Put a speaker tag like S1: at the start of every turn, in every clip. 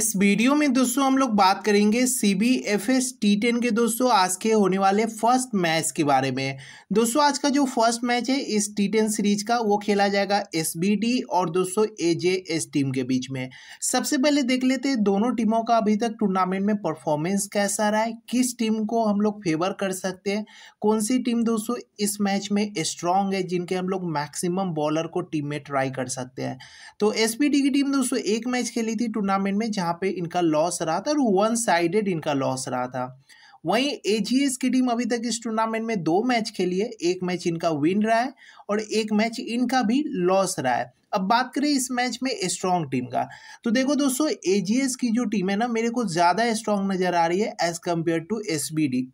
S1: इस वीडियो में दोस्तों हम लोग बात करेंगे C B F S T ten के दोस्तों आज के होने वाले फर्स्ट मैच के बारे में दोस्तों आज का जो फर्स्ट मैच है इस टी टेन सीरीज का वो खेला जाएगा एस बी टी और दोस्तों ए जे एस टीम के बीच में सबसे पहले देख लेते हैं दोनों टीमों का अभी तक टूर्नामेंट में परफॉर्मेंस कैसा रहा है किस टीम को हम लोग फेवर कर सकते हैं कौन सी टीम दोस्तों इस मैच में स्ट्रांग है जिनके हम लोग मैक्सिमम बॉलर को टीम में ट्राई कर सकते हैं तो एस बी टी की टीम दोस्तों एक मैच खेली थी टूर्नामेंट में जहाँ यहाँ पे इनका लॉस रहा था और वन साइडेड इनका लॉस रहा था वहीं ए की टीम अभी तक इस टूर्नामेंट में दो मैच खेली है एक मैच इनका विन रहा है और एक मैच इनका भी लॉस रहा है अब बात करें इस मैच में स्ट्रॉन्ग टीम का तो देखो दोस्तों ए की जो टीम है ना मेरे को ज़्यादा स्ट्रॉन्ग नज़र आ रही है एज़ कम्पेयर टू एस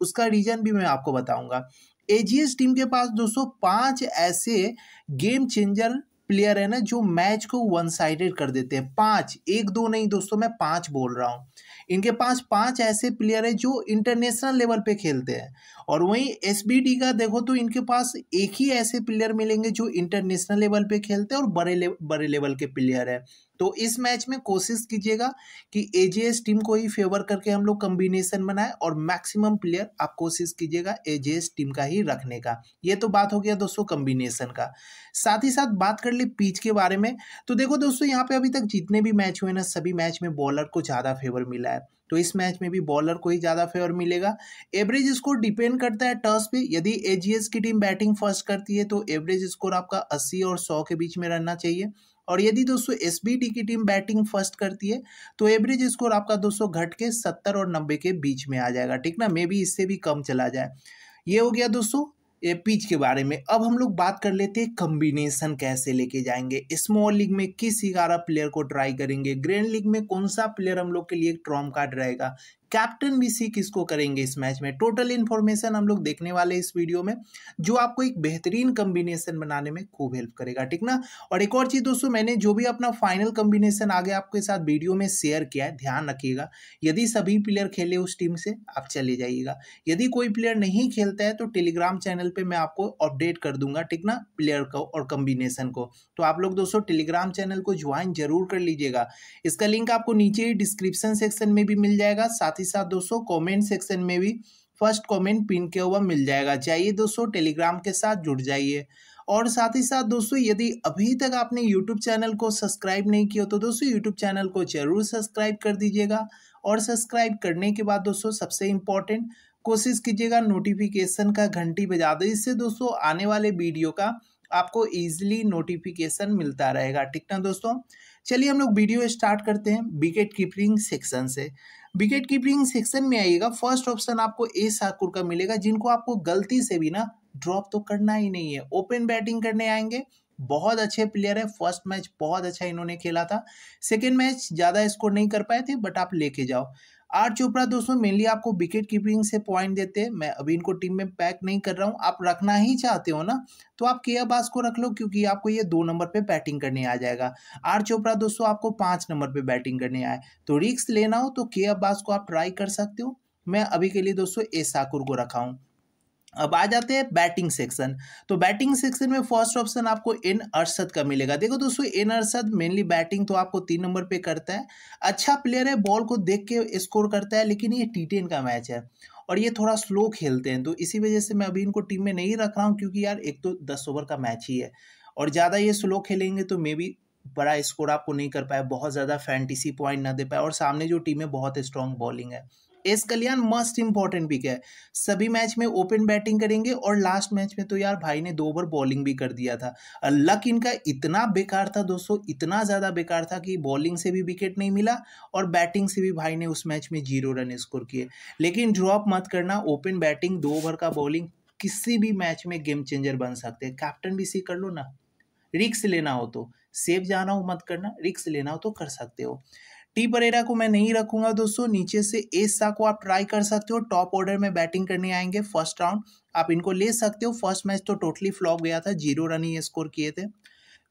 S1: उसका रीज़न भी मैं आपको बताऊँगा ए टीम के पास दोस्तों पाँच ऐसे गेम चेंजर प्लेयर है ना जो मैच को वन साइडेड कर देते हैं पांच एक दो नहीं दोस्तों मैं पांच बोल रहा हूँ इनके पास पांच ऐसे प्लेयर हैं जो इंटरनेशनल लेवल पे खेलते हैं और वहीं एस का देखो तो इनके पास एक ही ऐसे प्लेयर मिलेंगे जो इंटरनेशनल लेवल पे खेलते हैं और बड़े ले, बड़े लेवल के प्लेयर हैं तो इस मैच में कोशिश कीजिएगा कि एजेएस टीम को ही फेवर करके हम लोग कम्बिनेशन बनाए और मैक्सिमम प्लेयर आप कोशिश कीजिएगा एजेएस टीम का ही रखने का ये तो बात हो गया दोस्तों कम्बिनेशन का साथ ही साथ बात कर ले पिच के बारे में तो देखो दोस्तों यहाँ पे अभी तक जितने भी मैच हुए ना सभी मैच में बॉलर को ज़्यादा फेवर मिला है तो इस मैच में भी बॉलर को ही ज़्यादा फेवर मिलेगा एवरेज स्कोर डिपेंड करता है टॉस पे यदि एजीएस की टीम बैटिंग फर्स्ट करती है तो एवरेज स्कोर आपका 80 और 100 के बीच में रहना चाहिए और यदि दोस्तों एस की टीम बैटिंग फर्स्ट करती है तो एवरेज स्कोर आपका दोस्तों घट के सत्तर और नब्बे के बीच में आ जाएगा ठीक ना मे बी इससे भी कम चला जाए ये हो गया दोस्तों ये पिच के बारे में अब हम लोग बात कर लेते हैं कम्बिनेशन कैसे लेके जाएंगे स्मॉल लीग में किस ग्यारह प्लेयर को ट्राई करेंगे ग्रैंड लीग में कौन सा प्लेयर हम लोग के लिए ट्रॉम कार्ड रहेगा कैप्टन भी सी किसको करेंगे इस मैच में टोटल इन्फॉर्मेशन हम लोग देखने वाले इस वीडियो में जो आपको एक बेहतरीन कम्बिनेशन बनाने में खूब हेल्प करेगा ठीक ना और एक और चीज़ दोस्तों मैंने जो भी अपना फाइनल कम्बिनेशन आगे आपके साथ वीडियो में शेयर किया है ध्यान रखिएगा यदि सभी प्लेयर खेले उस टीम से आप चले जाइएगा यदि कोई प्लेयर नहीं खेलता है तो टेलीग्राम चैनल पर मैं आपको अपडेट कर दूंगा ठीक ना प्लेयर को और कम्बिनेशन को तो आप लोग दोस्तों टेलीग्राम चैनल को ज्वाइन जरूर कर लीजिएगा इसका लिंक आपको नीचे डिस्क्रिप्शन सेक्शन में भी मिल जाएगा साथ ही ही साथ दोस्तों कमेंट सेक्शन में भी फर्स्ट कमेंट पिन किया हुआ मिल जाएगा चाहिए दोस्तों टेलीग्राम के साथ जुड़ जाइए और साथ ही साथ दोस्तों यदि अभी तक आपने यूट्यूब चैनल को सब्सक्राइब नहीं किया तो दोस्तों यूट्यूब चैनल को जरूर सब्सक्राइब कर दीजिएगा और सब्सक्राइब करने के बाद दोस्तों सबसे इम्पोर्टेंट कोशिश कीजिएगा नोटिफिकेशन का घंटी बजा दो इससे दोस्तों आने वाले वीडियो का आपको इजीली नोटिफिकेशन मिलता रहेगा ठीक ना दोस्तों चलिए हम लोग वीडियो स्टार्ट करते हैं विकेट कीपरिंग सेक्शन से विकेट कीपिंग सेक्शन में आइएगा फर्स्ट ऑप्शन आपको ए साकुर का मिलेगा जिनको आपको गलती से भी ना ड्रॉप तो करना ही नहीं है ओपन बैटिंग करने आएंगे बहुत अच्छे प्लेयर है फर्स्ट मैच बहुत अच्छा इन्होंने खेला था सेकेंड मैच ज़्यादा स्कोर नहीं कर पाए थे बट आप लेके जाओ आर चोपड़ा दोस्तों मेनली आपको विकेट कीपिंग से पॉइंट देते हैं मैं अभी इनको टीम में पैक नहीं कर रहा हूँ आप रखना ही चाहते हो ना तो आप के अब्बास को रख लो क्योंकि आपको ये दो नंबर पे बैटिंग करने आ जाएगा आर चोपड़ा दोस्तों आपको पाँच नंबर पे बैटिंग करने आए तो रिक्स लेना हो तो के अब्बास को आप ट्राई कर सकते हो मैं अभी के लिए दोस्तों ए साकुर को रखा हूँ अब आ जाते हैं बैटिंग सेक्शन तो बैटिंग सेक्शन में फर्स्ट ऑप्शन आपको एन अरसद का मिलेगा देखो दोस्तों एन अरसद मेनली बैटिंग तो आपको तीन नंबर पे करता है अच्छा प्लेयर है बॉल को देख के स्कोर करता है लेकिन ये टी टेन का मैच है और ये थोड़ा स्लो खेलते हैं तो इसी वजह से मैं अभी इनको टीम में नहीं रख रहा हूँ क्योंकि यार एक तो दस ओवर का मैच ही है और ज़्यादा ये स्लो खेलेंगे तो मे बी बड़ा स्कोर आपको नहीं कर पाए बहुत ज़्यादा फैंटिसी पॉइंट ना दे पाए और सामने जो टीम है बहुत स्ट्रॉन्ग बॉलिंग है S Kalyan must important pick है सभी मैच में ओपन बैटिंग करेंगे और लास्ट मैच में तो यार भाई ने दो ओवर बॉलिंग भी कर दिया था लक इनका इतना बेकार था दोस्तों इतना ज़्यादा बेकार था कि बॉलिंग से भी विकेट नहीं मिला और बैटिंग से भी भाई ने उस मैच में जीरो रन स्कोर किए लेकिन ड्रॉप मत करना ओपन बैटिंग दो ओवर का बॉलिंग किसी भी मैच में गेम चेंजर बन सकते हैं कैप्टन भी सी कर लो ना रिक्स लेना हो तो सेफ जाना हो मत करना रिक्स लेना हो तो कर सकते हो टी परेरा को मैं नहीं रखूंगा दोस्तों नीचे से ए को आप ट्राई कर सकते हो टॉप ऑर्डर में बैटिंग करने आएंगे फर्स्ट राउंड आप इनको ले सकते हो फर्स्ट मैच तो टोटली फ्लॉप गया था जीरो रन ही स्कोर किए थे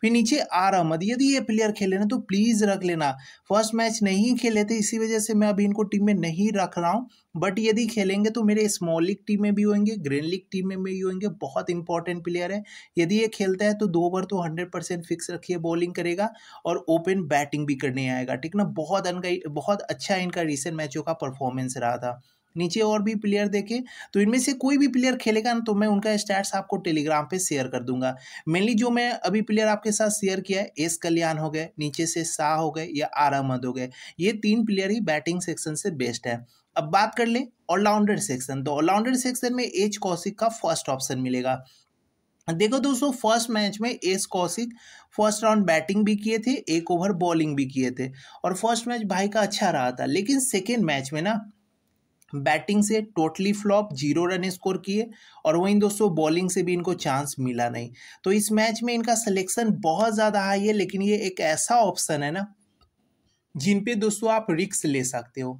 S1: फिर नीचे आरा मत यदि ये प्लेयर खेले ना तो प्लीज़ रख लेना फर्स्ट मैच नहीं खेले थे इसी वजह से मैं अभी इनको टीम में नहीं रख रहा हूँ बट यदि खेलेंगे तो मेरे स्मॉल लीग टीम में भी होंगे ग्रीन लीग टीम में भी होंगे बहुत इंपॉर्टेंट प्लेयर है यदि ये खेलता है तो दो ओवर तो हंड्रेड परसेंट फिक्स रखिए बॉलिंग करेगा और ओपन बैटिंग भी करने आएगा ठीक ना बहुत अनका बहुत अच्छा इनका रिसेंट मैचों का परफॉर्मेंस रहा था नीचे और भी प्लेयर देखे तो इनमें से कोई भी प्लेयर खेलेगा ना तो मैं उनका स्टैट्स आपको टेलीग्राम पे शेयर कर दूंगा मेनली जो मैं अभी प्लेयर आपके साथ शेयर किया है एस कल्याण हो गए नीचे से शाह हो गए या आर अहमद हो गए ये तीन प्लेयर ही बैटिंग सेक्शन से बेस्ट है अब बात कर लें ऑलराउंडर सेक्शन तो ऑलराउंडर सेक्शन में एच कौशिक का फर्स्ट ऑप्शन मिलेगा देखो दोस्तों फर्स्ट मैच में S Kaushik first round batting भी किए थे एक ओवर बॉलिंग भी किए थे और फर्स्ट मैच भाई का अच्छा रहा था लेकिन सेकेंड मैच में ना बैटिंग से totally flop zero run score किए और वहीं दोस्तों बॉलिंग से भी इनको चांस मिला नहीं तो इस मैच में इनका सिलेक्शन बहुत ज़्यादा हाई है लेकिन ये एक ऐसा ऑप्शन है ना जिन पे दोस्तों आप रिक्स ले सकते हो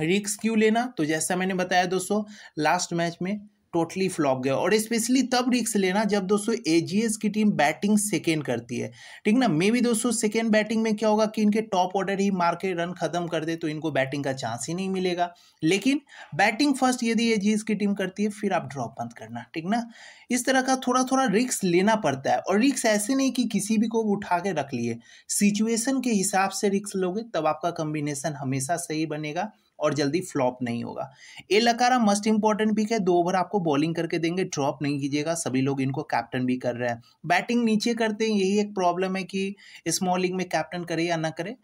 S1: रिक्स क्यों लेना तो जैसा मैंने बताया दोस्तों लास्ट मैच में टोटली फ्लॉप गया और स्पेशली तब रिक्स लेना जब दोस्तों एजीएस की टीम बैटिंग सेकेंड करती है ठीक ना मे भी दोस्तों सेकेंड बैटिंग में क्या होगा कि इनके टॉप ऑर्डर ही मार के रन खत्म कर दे तो इनको बैटिंग का चांस ही नहीं मिलेगा लेकिन बैटिंग फर्स्ट यदि एजीएस की टीम करती है फिर आप ड्रॉप बंद करना ठीक ना इस तरह का थोड़ा थोड़ा रिक्स लेना पड़ता है और रिक्स ऐसे नहीं कि किसी भी को उठा के रख लिए सिचुएशन के हिसाब से रिक्स लोगे तब आपका कॉम्बिनेशन हमेशा सही बनेगा और जल्दी फ्लॉप नहीं होगा A Lakara must important pick है दो ओवर आपको बॉलिंग करके देंगे ड्रॉप नहीं कीजिएगा सभी लोग इनको कैप्टन भी कर रहे हैं बैटिंग नीचे करते हैं यही एक प्रॉब्लम है कि स्मॉल लीग में कैप्टन करे या ना करे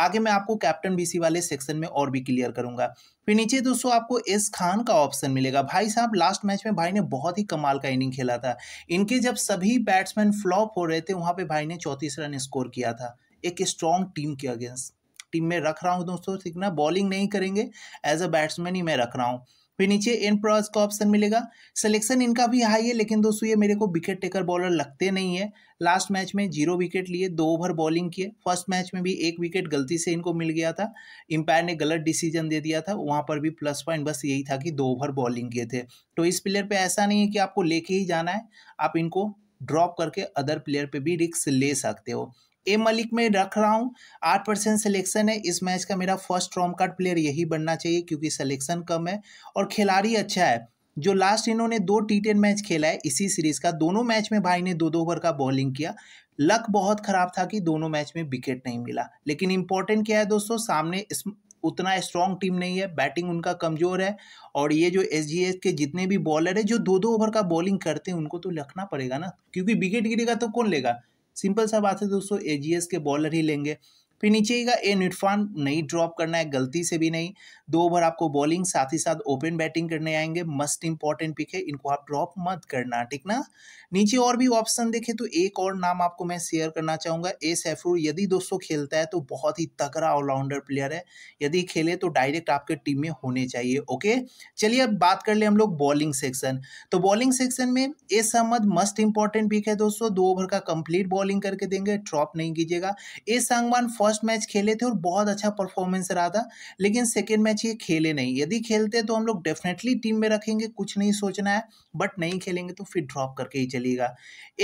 S1: आगे मैं आपको कैप्टन बीसी वाले सेक्शन में और भी क्लियर करूंगा फिर नीचे दोस्तों आपको एस खान का ऑप्शन मिलेगा भाई साहब लास्ट मैच में भाई ने बहुत ही कमाल का इनिंग खेला था इनके जब सभी बैट्समैन फ्लॉप हो रहे थे वहां पे भाई ने चौंतीस रन स्कोर किया था एक स्ट्रॉन्ग टीम के अगेंस्ट टीम में रख रहा हूँ दोस्तों ठीक ना बॉलिंग नहीं करेंगे एज अ बैट्समैन ही मैं रख रहा हूँ फिर नीचे इन प्रॉस का ऑप्शन मिलेगा सिलेक्शन इनका भी हाई है लेकिन दोस्तों ये मेरे को विकेट टेकर बॉलर लगते नहीं है लास्ट मैच में जीरो विकेट लिए दो ओवर बॉलिंग किए फर्स्ट मैच में भी एक विकेट गलती से इनको मिल गया था एम्पायर ने गलत डिसीजन दे दिया था वहाँ पर भी प्लस पॉइंट बस यही था कि दो ओवर बॉलिंग किए थे तो इस प्लेयर पर ऐसा नहीं है कि आपको लेके ही जाना है आप इनको ड्रॉप करके अदर प्लेयर पे भी रिक्स ले सकते हो ए मलिक में रख रहा हूँ आठ परसेंट सलेक्शन है इस मैच का मेरा फर्स्ट रॉम कार्ड प्लेयर यही बनना चाहिए क्योंकि सलेक्शन कम है और खिलाड़ी अच्छा है जो लास्ट इन्होंने दो टी टेन मैच खेला है इसी सीरीज का दोनों मैच में भाई ने दो दो ओवर का बॉलिंग किया लक बहुत खराब था कि दोनों मैच में विकेट नहीं मिला लेकिन इंपॉर्टेंट क्या है दोस्तों सामने इस उतना स्ट्रॉन्ग टीम नहीं है बैटिंग उनका कमज़ोर है और ये जो एस के जितने भी बॉलर है जो दो दो ओवर का बॉलिंग करते हैं उनको तो रखना पड़ेगा ना क्योंकि विकेट गिरेगा तो कौन लेगा सिंपल सा बात है दोस्तों एजीएस के बॉलर ही लेंगे फिर नीचे का ए इरफान नहीं ड्रॉप करना है गलती से भी नहीं दो ओवर आपको बॉलिंग साथ ही साथ ओपन बैटिंग करने आएंगे मस्ट इंपॉर्टेंट पिक है इनको आप ड्रॉप मत करना ठीक ना नीचे और भी ऑप्शन देखें तो एक और नाम आपको मैं शेयर करना चाहूँगा ए सैफरू यदि दोस्तों खेलता है तो बहुत ही तगड़ा ऑलराउंडर प्लेयर है यदि खेले तो डायरेक्ट आपके टीम में होने चाहिए ओके चलिए अब बात कर ले हम लोग बॉलिंग सेक्शन तो बॉलिंग सेक्शन में A Ahmad must important pick है दोस्तों दो ओवर का कंप्लीट बॉलिंग करके देंगे ड्रॉप नहीं कीजिएगा ए सांगमान फर्स्ट मैच खेले थे और बहुत अच्छा परफॉर्मेंस रहा था लेकिन सेकेंड मैच ये खेले नहीं यदि खेलते तो हम लोग डेफिनेटली टीम में रखेंगे कुछ नहीं सोचना है बट नहीं खेलेंगे तो फिर ड्रॉप करके ही चलेगा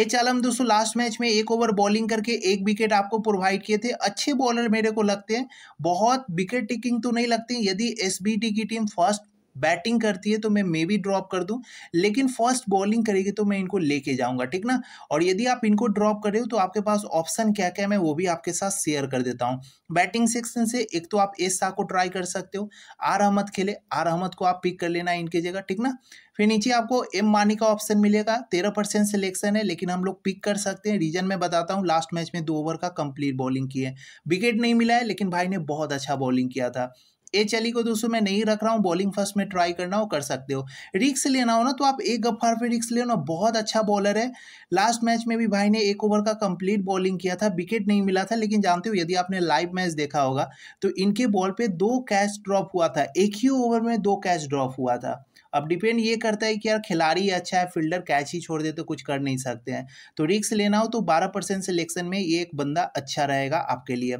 S1: एच आलम दोस्तों लास्ट मैच में एक ओवर बॉलिंग करके एक विकेट आपको प्रोवाइड किए थे अच्छे बॉलर मेरे को लगते हैं बहुत विकेट टिकिंग तो नहीं लगती यदि एस की टीम फर्स्ट बैटिंग करती है तो मैं मे भी ड्रॉप कर दूं लेकिन फर्स्ट बॉलिंग करेगी तो मैं इनको लेके जाऊंगा ठीक ना और यदि आप इनको ड्रॉप कर रहे हो तो आपके पास ऑप्शन क्या क्या है मैं वो भी आपके साथ शेयर कर देता हूं बैटिंग सेक्शन से एक तो आप एस शाह को ट्राई कर सकते हो आर अहमद खेले आर अहमद को आप पिक कर लेना इनके जगह ठीक ना फिर नीचे आपको एम मानी का ऑप्शन मिलेगा तेरह परसेंट सिलेक्शन है लेकिन हम लोग पिक कर सकते हैं रीजन में बताता हूँ लास्ट मैच में दो ओवर का कंप्लीट बॉलिंग की है विकेट नहीं मिला है लेकिन भाई ने बहुत अच्छा बॉलिंग किया था एच अली को दोस्तों मैं नहीं रख रहा हूँ बॉलिंग फर्स्ट में ट्राई करना हो कर सकते हो रिक्स लेना हो ना तो आप एक गफ्फार पे रिक्स लेना बहुत अच्छा बॉलर है लास्ट मैच में भी भाई ने एक ओवर का कंप्लीट बॉलिंग किया था विकेट नहीं मिला था लेकिन जानते हो यदि आपने लाइव मैच देखा होगा तो इनके बॉल पे दो कैच ड्रॉप हुआ था एक ही ओवर में दो कैच ड्रॉप हुआ था अब डिपेंड ये करता है कि यार खिलाड़ी अच्छा है फील्डर कैच ही छोड़ दे तो कुछ कर नहीं सकते हैं तो रिक्स लेना हो तो 12 परसेंट सिलेक्शन में ये एक बंदा अच्छा रहेगा आपके लिए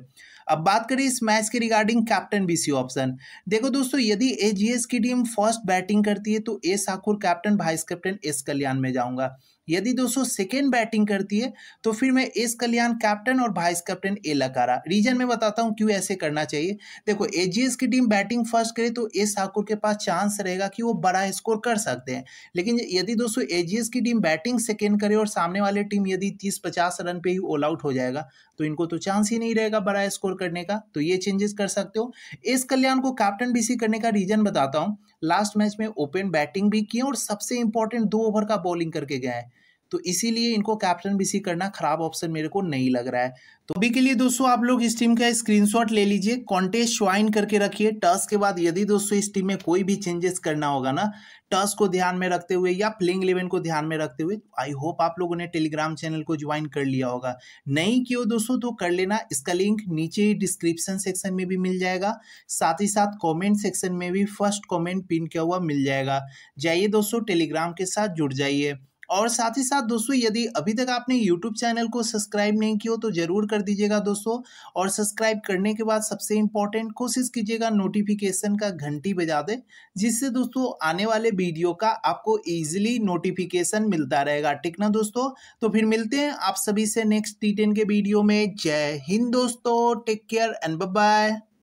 S1: अब बात करें इस मैच के रिगार्डिंग कैप्टन बीसी ऑप्शन देखो दोस्तों यदि एजीएस की टीम फर्स्ट बैटिंग करती है तो A Sakur captain vice captain S Kalyan में जाऊंगा यदि दोस्तों सेकेंड बैटिंग करती है तो फिर मैं एस कल्याण कैप्टन और vice captain A Lakara reason में बताता हूँ क्यों ऐसे करना चाहिए देखो एजीएस की टीम बैटिंग फर्स्ट करे तो ए ठाकुर के पास चांस रहेगा कि वो बड़ा स्कोर कर सकते हैं लेकिन यदि दोस्तों एजीएस की टीम बैटिंग सेकेंड करे और सामने वाले टीम यदि तीस पचास रन पे ही ऑल आउट हो जाएगा तो इनको तो चांस ही नहीं रहेगा बड़ा स्कोर करने का तो ये चेंजेस कर सकते हो इस कल्याण को कैप्टन बीसी करने का रीजन बताता हूँ लास्ट मैच में ओपन बैटिंग भी की और सबसे इंपॉर्टेंट दो ओवर का बॉलिंग करके गए हैं तो इसीलिए इनको कैप्टन भी करना खराब ऑप्शन मेरे को नहीं लग रहा है तो अभी के लिए दोस्तों आप लोग इस टीम का स्क्रीनशॉट ले लीजिए कॉन्टेस्ट ज्वाइन करके रखिए टर्स के बाद यदि दोस्तों इस टीम में कोई भी चेंजेस करना होगा ना टर्स को ध्यान में रखते हुए या प्लेइंग इलेवन को ध्यान में रखते हुए आई होप आप लोगों ने टेलीग्राम चैनल को ज्वाइन कर लिया होगा नहीं क्यों दोस्तों तो कर लेना इसका लिंक नीचे ही डिस्क्रिप्शन सेक्शन में भी मिल जाएगा साथ ही साथ कॉमेंट सेक्शन में भी फर्स्ट कॉमेंट पिन किया हुआ मिल जाएगा जाइए दोस्तों टेलीग्राम के साथ जुड़ जाइए और साथ ही साथ दोस्तों यदि अभी तक आपने यूट्यूब चैनल को सब्सक्राइब नहीं किया तो जरूर कर दीजिएगा दोस्तों और सब्सक्राइब करने के बाद सबसे इंपॉर्टेंट कोशिश कीजिएगा नोटिफिकेशन का घंटी बजा दे जिससे दोस्तों आने वाले वीडियो का आपको ईजिली नोटिफिकेशन मिलता रहेगा ठीक ना दोस्तों तो फिर मिलते हैं आप सभी से नेक्स्ट टी के वीडियो में जय हिंद दोस्तों टेक केयर एंड बाय